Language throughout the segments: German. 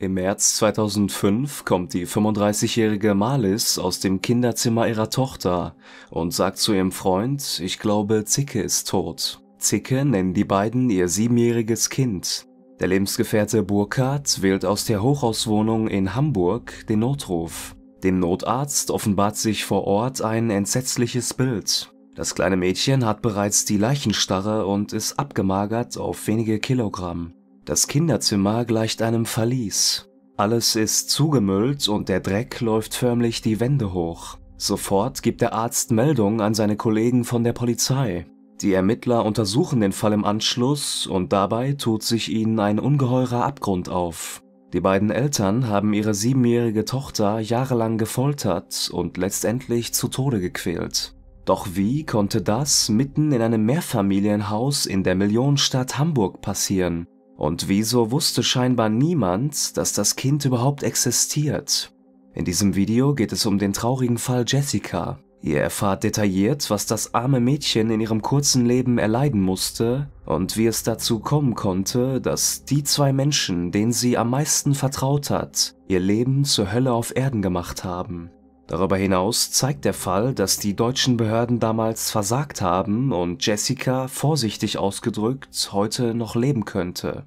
Im März 2005 kommt die 35-jährige Marlis aus dem Kinderzimmer ihrer Tochter und sagt zu ihrem Freund, ich glaube, Zicke ist tot. Zicke nennen die beiden ihr siebenjähriges Kind. Der Lebensgefährte Burkhardt wählt aus der Hochhauswohnung in Hamburg den Notruf. Dem Notarzt offenbart sich vor Ort ein entsetzliches Bild. Das kleine Mädchen hat bereits die Leichenstarre und ist abgemagert auf wenige Kilogramm. Das Kinderzimmer gleicht einem Verlies. Alles ist zugemüllt und der Dreck läuft förmlich die Wände hoch. Sofort gibt der Arzt Meldung an seine Kollegen von der Polizei. Die Ermittler untersuchen den Fall im Anschluss und dabei tut sich ihnen ein ungeheurer Abgrund auf. Die beiden Eltern haben ihre siebenjährige Tochter jahrelang gefoltert und letztendlich zu Tode gequält. Doch wie konnte das mitten in einem Mehrfamilienhaus in der Millionenstadt Hamburg passieren? Und wieso wusste scheinbar niemand, dass das Kind überhaupt existiert? In diesem Video geht es um den traurigen Fall Jessica. Ihr erfahrt detailliert, was das arme Mädchen in ihrem kurzen Leben erleiden musste und wie es dazu kommen konnte, dass die zwei Menschen, denen sie am meisten vertraut hat, ihr Leben zur Hölle auf Erden gemacht haben. Darüber hinaus zeigt der Fall, dass die deutschen Behörden damals versagt haben und Jessica, vorsichtig ausgedrückt, heute noch leben könnte.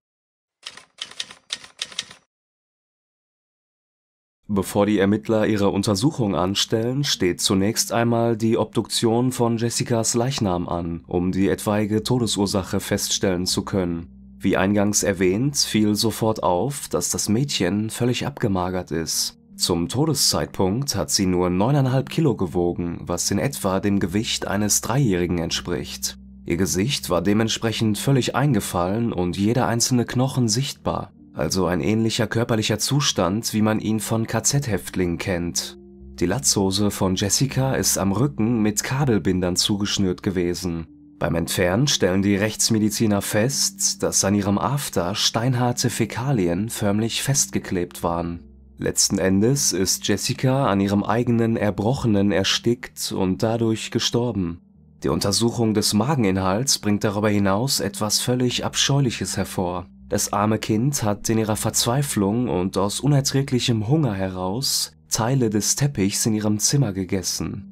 Bevor die Ermittler ihre Untersuchung anstellen, steht zunächst einmal die Obduktion von Jessicas Leichnam an, um die etwaige Todesursache feststellen zu können. Wie eingangs erwähnt, fiel sofort auf, dass das Mädchen völlig abgemagert ist. Zum Todeszeitpunkt hat sie nur 9,5 Kilo gewogen, was in etwa dem Gewicht eines Dreijährigen entspricht. Ihr Gesicht war dementsprechend völlig eingefallen und jeder einzelne Knochen sichtbar, also ein ähnlicher körperlicher Zustand, wie man ihn von KZ-Häftlingen kennt. Die Latzhose von Jessica ist am Rücken mit Kabelbindern zugeschnürt gewesen. Beim Entfernen stellen die Rechtsmediziner fest, dass an ihrem After steinharte Fäkalien förmlich festgeklebt waren. Letzten Endes ist Jessica an ihrem eigenen Erbrochenen erstickt und dadurch gestorben. Die Untersuchung des Mageninhalts bringt darüber hinaus etwas völlig Abscheuliches hervor. Das arme Kind hat in ihrer Verzweiflung und aus unerträglichem Hunger heraus Teile des Teppichs in ihrem Zimmer gegessen.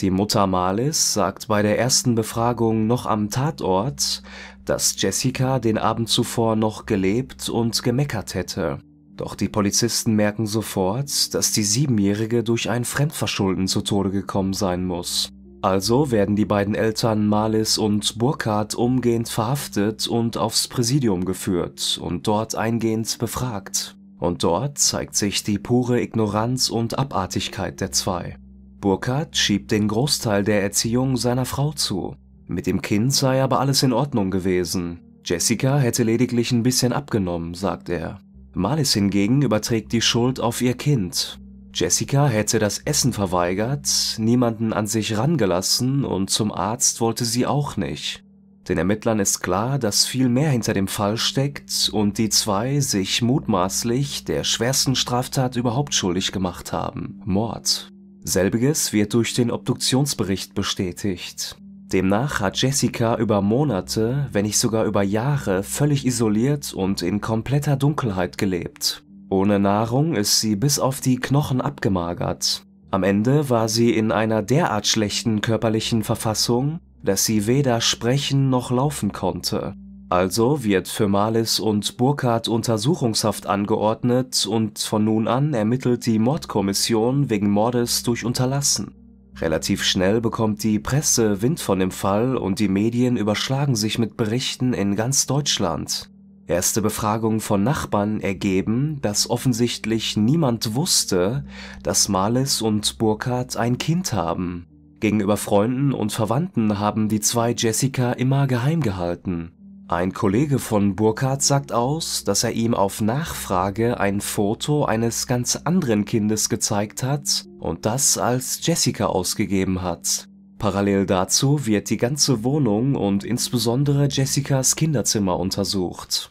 Die Mutter Malis sagt bei der ersten Befragung noch am Tatort, dass Jessica den Abend zuvor noch gelebt und gemeckert hätte. Doch die Polizisten merken sofort, dass die Siebenjährige durch ein Fremdverschulden zu Tode gekommen sein muss. Also werden die beiden Eltern Malis und Burkhardt umgehend verhaftet und aufs Präsidium geführt und dort eingehend befragt. Und dort zeigt sich die pure Ignoranz und Abartigkeit der zwei. Burkhardt schiebt den Großteil der Erziehung seiner Frau zu. Mit dem Kind sei aber alles in Ordnung gewesen. Jessica hätte lediglich ein bisschen abgenommen, sagt er. Marlies hingegen überträgt die Schuld auf ihr Kind. Jessica hätte das Essen verweigert, niemanden an sich rangelassen und zum Arzt wollte sie auch nicht. Den Ermittlern ist klar, dass viel mehr hinter dem Fall steckt und die zwei sich mutmaßlich der schwersten Straftat überhaupt schuldig gemacht haben, Mord. Selbiges wird durch den Obduktionsbericht bestätigt. Demnach hat Jessica über Monate, wenn nicht sogar über Jahre völlig isoliert und in kompletter Dunkelheit gelebt. Ohne Nahrung ist sie bis auf die Knochen abgemagert. Am Ende war sie in einer derart schlechten körperlichen Verfassung, dass sie weder sprechen noch laufen konnte. Also wird für Marlis und Burkhardt Untersuchungshaft angeordnet und von nun an ermittelt die Mordkommission wegen Mordes durch Unterlassen. Relativ schnell bekommt die Presse Wind von dem Fall und die Medien überschlagen sich mit Berichten in ganz Deutschland. Erste Befragungen von Nachbarn ergeben, dass offensichtlich niemand wusste, dass Marlis und Burkhardt ein Kind haben. Gegenüber Freunden und Verwandten haben die zwei Jessica immer geheim gehalten. Ein Kollege von Burkhardt sagt aus, dass er ihm auf Nachfrage ein Foto eines ganz anderen Kindes gezeigt hat, und das als Jessica ausgegeben hat. Parallel dazu wird die ganze Wohnung und insbesondere Jessicas Kinderzimmer untersucht.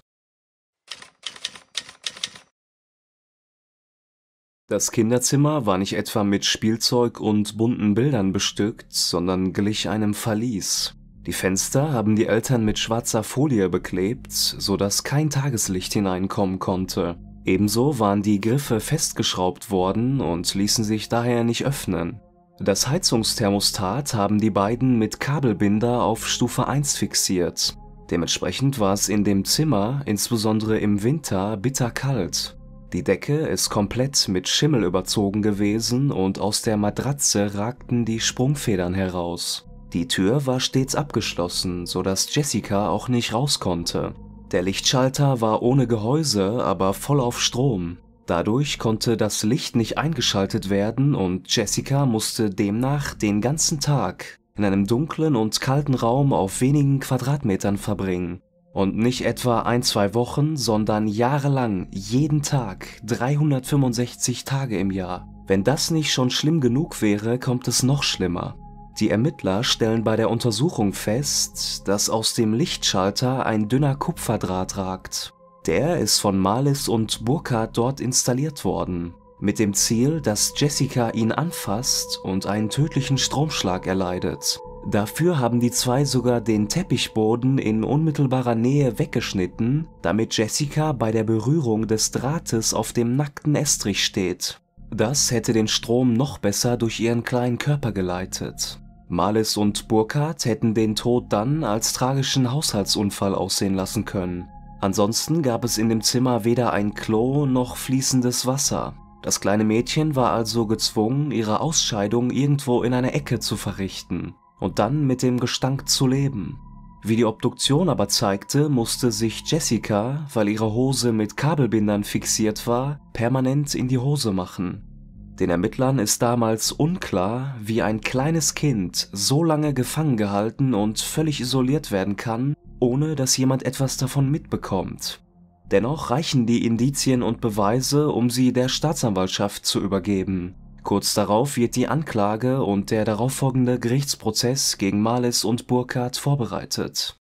Das Kinderzimmer war nicht etwa mit Spielzeug und bunten Bildern bestückt, sondern glich einem Verlies. Die Fenster haben die Eltern mit schwarzer Folie beklebt, sodass kein Tageslicht hineinkommen konnte. Ebenso waren die Griffe festgeschraubt worden und ließen sich daher nicht öffnen. Das Heizungsthermostat haben die beiden mit Kabelbinder auf Stufe 1 fixiert. Dementsprechend war es in dem Zimmer, insbesondere im Winter, bitterkalt. Die Decke ist komplett mit Schimmel überzogen gewesen und aus der Matratze ragten die Sprungfedern heraus. Die Tür war stets abgeschlossen, sodass Jessica auch nicht raus konnte. Der Lichtschalter war ohne Gehäuse, aber voll auf Strom. Dadurch konnte das Licht nicht eingeschaltet werden und Jessica musste demnach den ganzen Tag in einem dunklen und kalten Raum auf wenigen Quadratmetern verbringen. Und nicht etwa ein, zwei Wochen, sondern jahrelang, jeden Tag, 365 Tage im Jahr. Wenn das nicht schon schlimm genug wäre, kommt es noch schlimmer. Die Ermittler stellen bei der Untersuchung fest, dass aus dem Lichtschalter ein dünner Kupferdraht ragt. Der ist von Marlis und Burkhardt dort installiert worden, mit dem Ziel, dass Jessica ihn anfasst und einen tödlichen Stromschlag erleidet. Dafür haben die zwei sogar den Teppichboden in unmittelbarer Nähe weggeschnitten, damit Jessica bei der Berührung des Drahtes auf dem nackten Estrich steht. Das hätte den Strom noch besser durch ihren kleinen Körper geleitet. Marlis und Burkhardt hätten den Tod dann als tragischen Haushaltsunfall aussehen lassen können. Ansonsten gab es in dem Zimmer weder ein Klo noch fließendes Wasser. Das kleine Mädchen war also gezwungen, ihre Ausscheidung irgendwo in einer Ecke zu verrichten und dann mit dem Gestank zu leben. Wie die Obduktion aber zeigte, musste sich Jessica, weil ihre Hose mit Kabelbindern fixiert war, permanent in die Hose machen. Den Ermittlern ist damals unklar, wie ein kleines Kind so lange gefangen gehalten und völlig isoliert werden kann, ohne dass jemand etwas davon mitbekommt. Dennoch reichen die Indizien und Beweise, um sie der Staatsanwaltschaft zu übergeben. Kurz darauf wird die Anklage und der darauffolgende Gerichtsprozess gegen Marlis und Burkhardt vorbereitet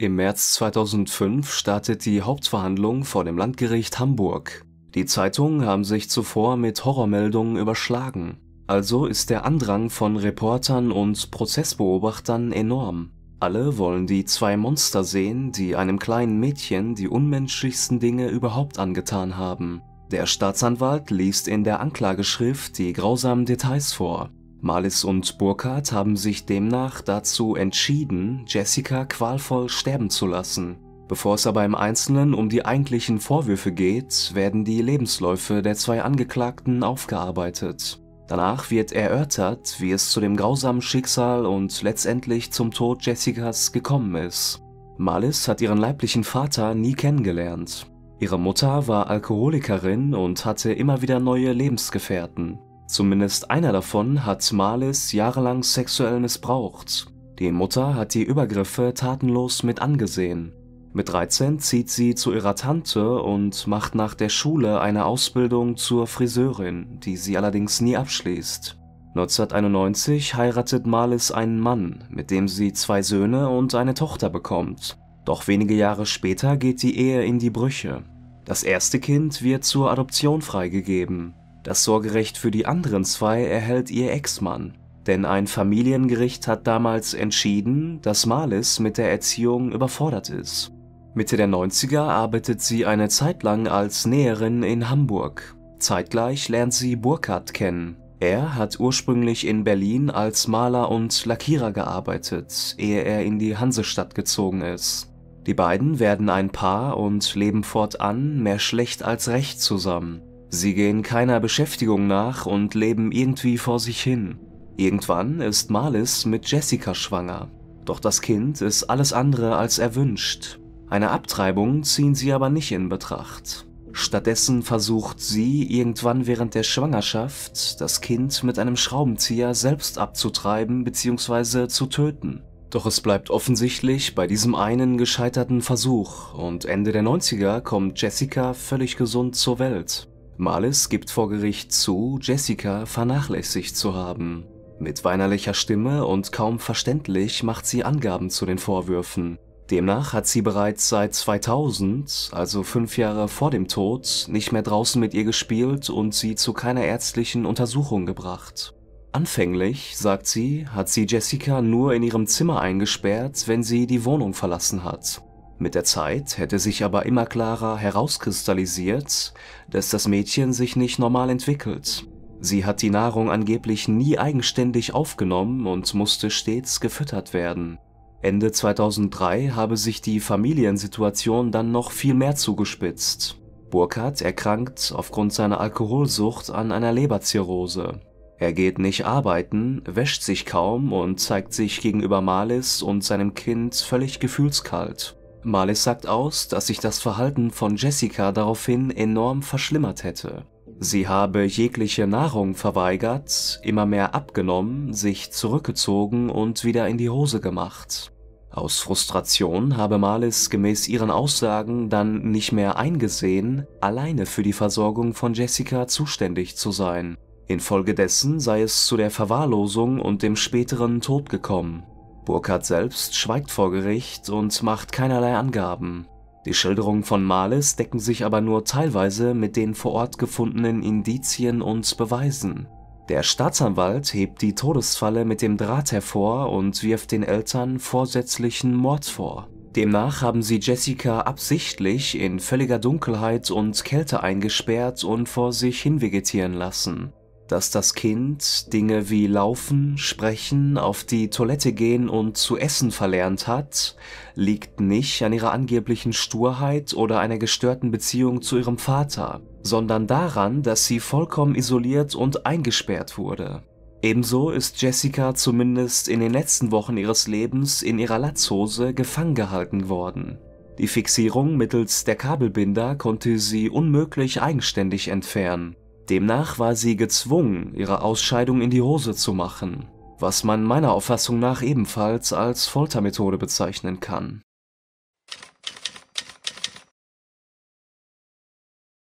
Im März 2005 startet die Hauptverhandlung vor dem Landgericht Hamburg. Die Zeitungen haben sich zuvor mit Horrormeldungen überschlagen, also ist der Andrang von Reportern und Prozessbeobachtern enorm. Alle wollen die zwei Monster sehen, die einem kleinen Mädchen die unmenschlichsten Dinge überhaupt angetan haben. Der Staatsanwalt liest in der Anklageschrift die grausamen Details vor. Malis und Burkhard haben sich demnach dazu entschieden, Jessica qualvoll sterben zu lassen. Bevor es aber im Einzelnen um die eigentlichen Vorwürfe geht, werden die Lebensläufe der zwei Angeklagten aufgearbeitet. Danach wird erörtert, wie es zu dem grausamen Schicksal und letztendlich zum Tod Jessicas gekommen ist. Malis hat ihren leiblichen Vater nie kennengelernt. Ihre Mutter war Alkoholikerin und hatte immer wieder neue Lebensgefährten. Zumindest einer davon hat Marlis jahrelang sexuell missbraucht. Die Mutter hat die Übergriffe tatenlos mit angesehen. Mit 13 zieht sie zu ihrer Tante und macht nach der Schule eine Ausbildung zur Friseurin, die sie allerdings nie abschließt. 1991 heiratet Marlis einen Mann, mit dem sie zwei Söhne und eine Tochter bekommt. Doch wenige Jahre später geht die Ehe in die Brüche. Das erste Kind wird zur Adoption freigegeben. Das Sorgerecht für die anderen zwei erhält ihr Ex-Mann, denn ein Familiengericht hat damals entschieden, dass Marlis mit der Erziehung überfordert ist. Mitte der 90er arbeitet sie eine Zeit lang als Näherin in Hamburg. Zeitgleich lernt sie Burkhardt kennen. Er hat ursprünglich in Berlin als Maler und Lackierer gearbeitet, ehe er in die Hansestadt gezogen ist. Die beiden werden ein Paar und leben fortan mehr schlecht als recht zusammen. Sie gehen keiner Beschäftigung nach und leben irgendwie vor sich hin. Irgendwann ist Marlis mit Jessica schwanger. Doch das Kind ist alles andere als erwünscht. Eine Abtreibung ziehen sie aber nicht in Betracht. Stattdessen versucht sie irgendwann während der Schwangerschaft, das Kind mit einem Schraubenzieher selbst abzutreiben bzw. zu töten. Doch es bleibt offensichtlich bei diesem einen gescheiterten Versuch und Ende der 90er kommt Jessica völlig gesund zur Welt. Malis gibt vor Gericht zu, Jessica vernachlässigt zu haben. Mit weinerlicher Stimme und kaum verständlich macht sie Angaben zu den Vorwürfen. Demnach hat sie bereits seit 2000, also fünf Jahre vor dem Tod, nicht mehr draußen mit ihr gespielt und sie zu keiner ärztlichen Untersuchung gebracht. Anfänglich, sagt sie, hat sie Jessica nur in ihrem Zimmer eingesperrt, wenn sie die Wohnung verlassen hat. Mit der Zeit hätte sich aber immer klarer herauskristallisiert, dass das Mädchen sich nicht normal entwickelt. Sie hat die Nahrung angeblich nie eigenständig aufgenommen und musste stets gefüttert werden. Ende 2003 habe sich die Familiensituation dann noch viel mehr zugespitzt. Burkhardt erkrankt aufgrund seiner Alkoholsucht an einer Leberzirrhose. Er geht nicht arbeiten, wäscht sich kaum und zeigt sich gegenüber Malis und seinem Kind völlig gefühlskalt. Marlis sagt aus, dass sich das Verhalten von Jessica daraufhin enorm verschlimmert hätte. Sie habe jegliche Nahrung verweigert, immer mehr abgenommen, sich zurückgezogen und wieder in die Hose gemacht. Aus Frustration habe Marlis gemäß ihren Aussagen dann nicht mehr eingesehen, alleine für die Versorgung von Jessica zuständig zu sein. Infolgedessen sei es zu der Verwahrlosung und dem späteren Tod gekommen. Burkhardt selbst schweigt vor Gericht und macht keinerlei Angaben. Die Schilderungen von Mahles decken sich aber nur teilweise mit den vor Ort gefundenen Indizien und Beweisen. Der Staatsanwalt hebt die Todesfalle mit dem Draht hervor und wirft den Eltern vorsätzlichen Mord vor. Demnach haben sie Jessica absichtlich in völliger Dunkelheit und Kälte eingesperrt und vor sich hinvegetieren lassen dass das Kind Dinge wie Laufen, Sprechen, auf die Toilette gehen und zu essen verlernt hat, liegt nicht an ihrer angeblichen Sturheit oder einer gestörten Beziehung zu ihrem Vater, sondern daran, dass sie vollkommen isoliert und eingesperrt wurde. Ebenso ist Jessica zumindest in den letzten Wochen ihres Lebens in ihrer Latzhose gefangen gehalten worden. Die Fixierung mittels der Kabelbinder konnte sie unmöglich eigenständig entfernen. Demnach war sie gezwungen, ihre Ausscheidung in die Hose zu machen, was man meiner Auffassung nach ebenfalls als Foltermethode bezeichnen kann.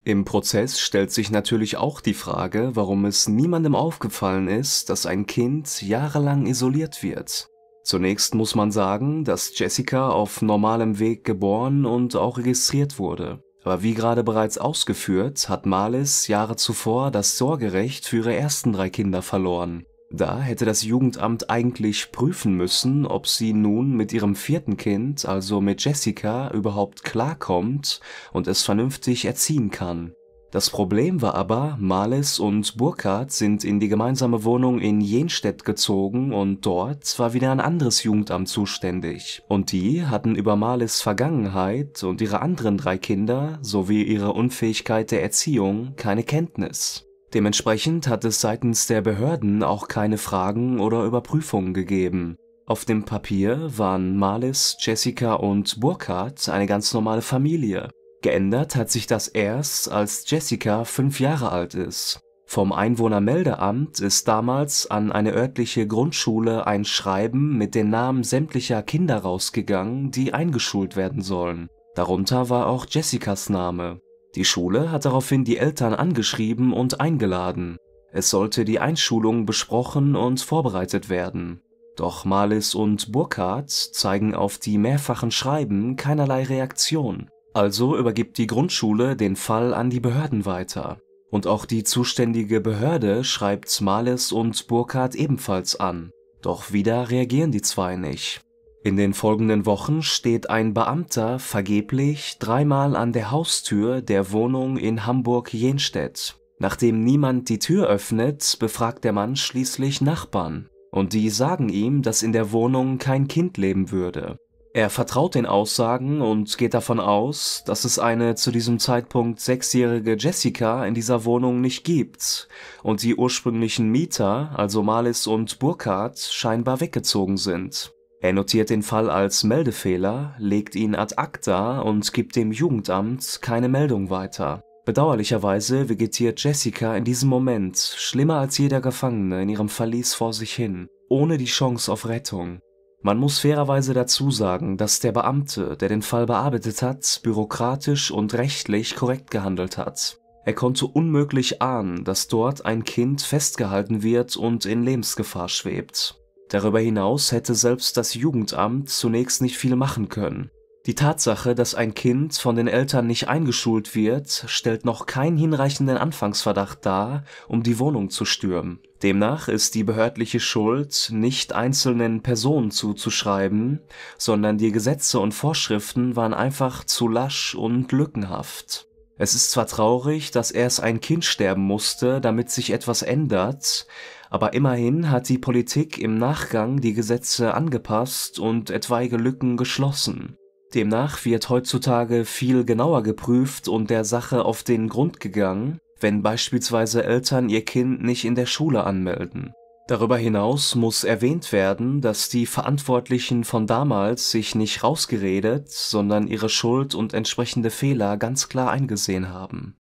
Im Prozess stellt sich natürlich auch die Frage, warum es niemandem aufgefallen ist, dass ein Kind jahrelang isoliert wird. Zunächst muss man sagen, dass Jessica auf normalem Weg geboren und auch registriert wurde. Aber wie gerade bereits ausgeführt, hat Males Jahre zuvor das Sorgerecht für ihre ersten drei Kinder verloren. Da hätte das Jugendamt eigentlich prüfen müssen, ob sie nun mit ihrem vierten Kind, also mit Jessica, überhaupt klarkommt und es vernünftig erziehen kann. Das Problem war aber, Mahles und Burckhardt sind in die gemeinsame Wohnung in Jenstedt gezogen und dort war wieder ein anderes Jugendamt zuständig und die hatten über Mahles Vergangenheit und ihre anderen drei Kinder sowie ihre Unfähigkeit der Erziehung keine Kenntnis. Dementsprechend hat es seitens der Behörden auch keine Fragen oder Überprüfungen gegeben. Auf dem Papier waren Mahles, Jessica und Burkhardt eine ganz normale Familie Geändert hat sich das erst, als Jessica fünf Jahre alt ist. Vom Einwohnermeldeamt ist damals an eine örtliche Grundschule ein Schreiben mit den Namen sämtlicher Kinder rausgegangen, die eingeschult werden sollen. Darunter war auch Jessicas Name. Die Schule hat daraufhin die Eltern angeschrieben und eingeladen. Es sollte die Einschulung besprochen und vorbereitet werden. Doch Malis und Burkhardt zeigen auf die mehrfachen Schreiben keinerlei Reaktion. Also übergibt die Grundschule den Fall an die Behörden weiter. Und auch die zuständige Behörde schreibt Smales und Burkhardt ebenfalls an. Doch wieder reagieren die zwei nicht. In den folgenden Wochen steht ein Beamter vergeblich dreimal an der Haustür der Wohnung in Hamburg-Jenstedt. Nachdem niemand die Tür öffnet, befragt der Mann schließlich Nachbarn. Und die sagen ihm, dass in der Wohnung kein Kind leben würde. Er vertraut den Aussagen und geht davon aus, dass es eine zu diesem Zeitpunkt sechsjährige Jessica in dieser Wohnung nicht gibt und die ursprünglichen Mieter, also Marlis und Burkhardt, scheinbar weggezogen sind. Er notiert den Fall als Meldefehler, legt ihn ad acta und gibt dem Jugendamt keine Meldung weiter. Bedauerlicherweise vegetiert Jessica in diesem Moment, schlimmer als jeder Gefangene, in ihrem Verlies vor sich hin, ohne die Chance auf Rettung. Man muss fairerweise dazu sagen, dass der Beamte, der den Fall bearbeitet hat, bürokratisch und rechtlich korrekt gehandelt hat. Er konnte unmöglich ahnen, dass dort ein Kind festgehalten wird und in Lebensgefahr schwebt. Darüber hinaus hätte selbst das Jugendamt zunächst nicht viel machen können, die Tatsache, dass ein Kind von den Eltern nicht eingeschult wird, stellt noch keinen hinreichenden Anfangsverdacht dar, um die Wohnung zu stürmen. Demnach ist die behördliche Schuld nicht einzelnen Personen zuzuschreiben, sondern die Gesetze und Vorschriften waren einfach zu lasch und lückenhaft. Es ist zwar traurig, dass erst ein Kind sterben musste, damit sich etwas ändert, aber immerhin hat die Politik im Nachgang die Gesetze angepasst und etwaige Lücken geschlossen. Demnach wird heutzutage viel genauer geprüft und der Sache auf den Grund gegangen, wenn beispielsweise Eltern ihr Kind nicht in der Schule anmelden. Darüber hinaus muss erwähnt werden, dass die Verantwortlichen von damals sich nicht rausgeredet, sondern ihre Schuld und entsprechende Fehler ganz klar eingesehen haben.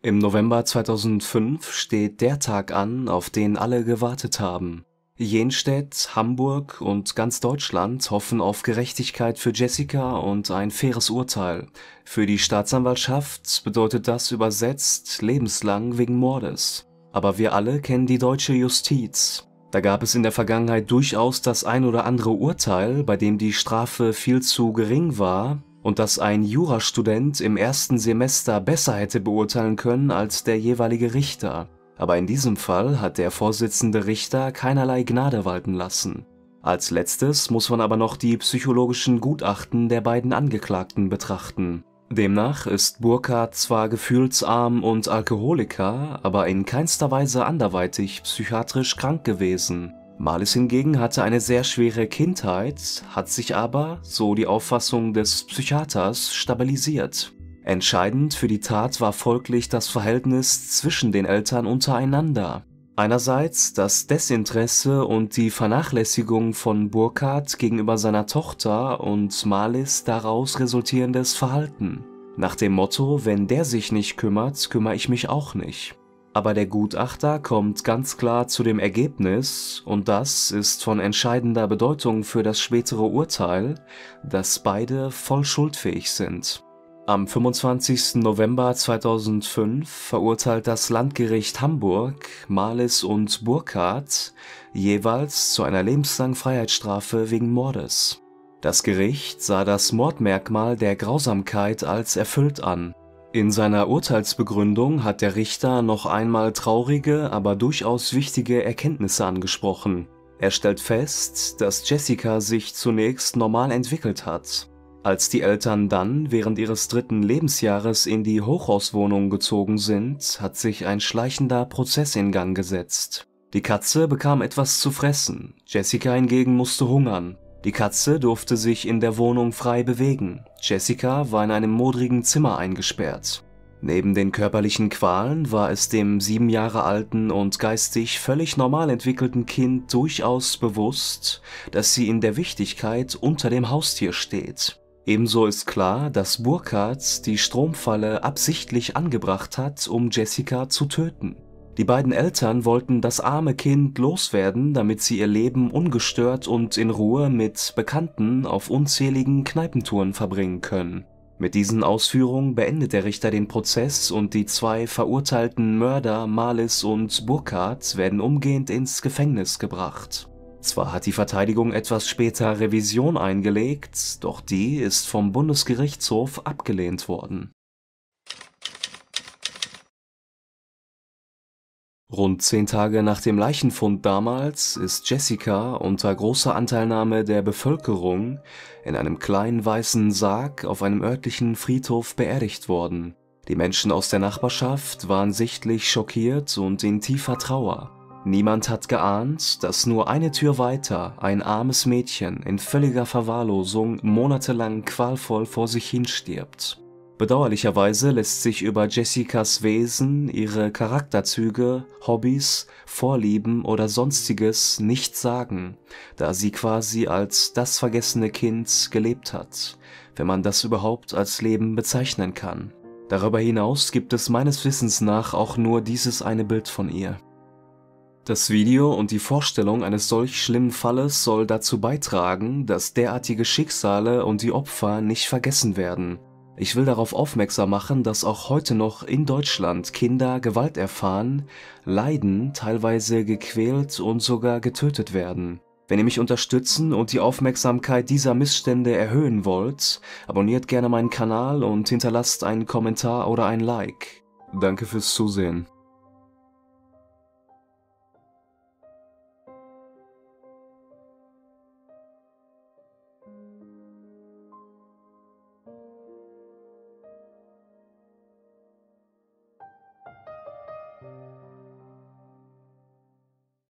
Im November 2005 steht der Tag an, auf den alle gewartet haben Jenstedt, Hamburg und ganz Deutschland hoffen auf Gerechtigkeit für Jessica und ein faires Urteil. Für die Staatsanwaltschaft bedeutet das übersetzt lebenslang wegen Mordes. Aber wir alle kennen die deutsche Justiz. Da gab es in der Vergangenheit durchaus das ein oder andere Urteil, bei dem die Strafe viel zu gering war und das ein Jurastudent im ersten Semester besser hätte beurteilen können als der jeweilige Richter aber in diesem Fall hat der vorsitzende Richter keinerlei Gnade walten lassen. Als letztes muss man aber noch die psychologischen Gutachten der beiden Angeklagten betrachten. Demnach ist Burkhardt zwar gefühlsarm und Alkoholiker, aber in keinster Weise anderweitig psychiatrisch krank gewesen. Malis hingegen hatte eine sehr schwere Kindheit, hat sich aber, so die Auffassung des Psychiaters, stabilisiert. Entscheidend für die Tat war folglich das Verhältnis zwischen den Eltern untereinander. Einerseits das Desinteresse und die Vernachlässigung von Burkhardt gegenüber seiner Tochter und Malis daraus resultierendes Verhalten. Nach dem Motto, wenn der sich nicht kümmert, kümmere ich mich auch nicht. Aber der Gutachter kommt ganz klar zu dem Ergebnis, und das ist von entscheidender Bedeutung für das spätere Urteil, dass beide voll schuldfähig sind. Am 25. November 2005 verurteilt das Landgericht Hamburg Marlis und Burkhardt jeweils zu einer lebenslangen Freiheitsstrafe wegen Mordes. Das Gericht sah das Mordmerkmal der Grausamkeit als erfüllt an. In seiner Urteilsbegründung hat der Richter noch einmal traurige, aber durchaus wichtige Erkenntnisse angesprochen. Er stellt fest, dass Jessica sich zunächst normal entwickelt hat als die Eltern dann während ihres dritten Lebensjahres in die Hochhauswohnung gezogen sind, hat sich ein schleichender Prozess in Gang gesetzt. Die Katze bekam etwas zu fressen, Jessica hingegen musste hungern. Die Katze durfte sich in der Wohnung frei bewegen, Jessica war in einem modrigen Zimmer eingesperrt. Neben den körperlichen Qualen war es dem sieben Jahre alten und geistig völlig normal entwickelten Kind durchaus bewusst, dass sie in der Wichtigkeit unter dem Haustier steht. Ebenso ist klar, dass Burkhardt die Stromfalle absichtlich angebracht hat, um Jessica zu töten. Die beiden Eltern wollten das arme Kind loswerden, damit sie ihr Leben ungestört und in Ruhe mit Bekannten auf unzähligen Kneipentouren verbringen können. Mit diesen Ausführungen beendet der Richter den Prozess und die zwei verurteilten Mörder Malis und Burkhardt werden umgehend ins Gefängnis gebracht. Zwar hat die Verteidigung etwas später Revision eingelegt, doch die ist vom Bundesgerichtshof abgelehnt worden. Rund zehn Tage nach dem Leichenfund damals ist Jessica unter großer Anteilnahme der Bevölkerung in einem kleinen weißen Sarg auf einem örtlichen Friedhof beerdigt worden. Die Menschen aus der Nachbarschaft waren sichtlich schockiert und in tiefer Trauer. Niemand hat geahnt, dass nur eine Tür weiter ein armes Mädchen in völliger Verwahrlosung monatelang qualvoll vor sich hinstirbt. Bedauerlicherweise lässt sich über Jessicas Wesen, ihre Charakterzüge, Hobbys, Vorlieben oder sonstiges nichts sagen, da sie quasi als das vergessene Kind gelebt hat, wenn man das überhaupt als Leben bezeichnen kann. Darüber hinaus gibt es meines Wissens nach auch nur dieses eine Bild von ihr. Das Video und die Vorstellung eines solch schlimmen Falles soll dazu beitragen, dass derartige Schicksale und die Opfer nicht vergessen werden. Ich will darauf aufmerksam machen, dass auch heute noch in Deutschland Kinder Gewalt erfahren, leiden, teilweise gequält und sogar getötet werden. Wenn ihr mich unterstützen und die Aufmerksamkeit dieser Missstände erhöhen wollt, abonniert gerne meinen Kanal und hinterlasst einen Kommentar oder ein Like. Danke fürs Zusehen.